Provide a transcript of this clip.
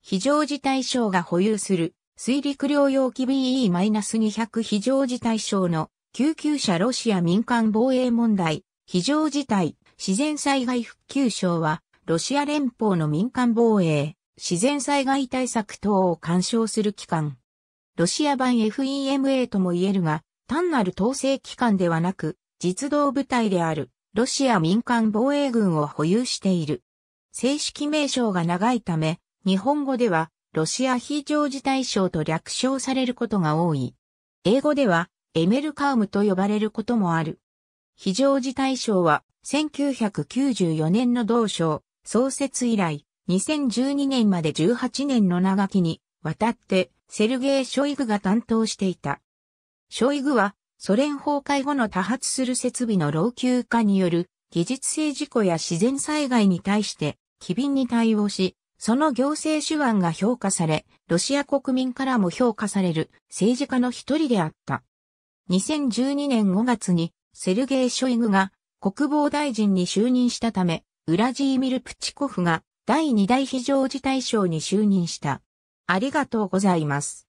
非常事態省が保有する水陸両用機 BE-200 非常事態省の救急車ロシア民間防衛問題非常事態自然災害復旧省はロシア連邦の民間防衛自然災害対策等を干渉する機関。ロシア版 FEMA とも言えるが、単なる統制機関ではなく、実動部隊である、ロシア民間防衛軍を保有している。正式名称が長いため、日本語ではロシア非常事態省と略称されることが多い。英語ではエメルカウムと呼ばれることもある。非常事態省は1994年の同省創設以来2012年まで18年の長きにわたってセルゲイ・ショイグが担当していた。ショイグはソ連崩壊後の多発する設備の老朽化による技術性事故や自然災害に対して機敏に対応し、その行政手腕が評価され、ロシア国民からも評価される政治家の一人であった。2012年5月にセルゲイ・ショイグが国防大臣に就任したため、ウラジーミル・プチコフが第二大非常事態省に就任した。ありがとうございます。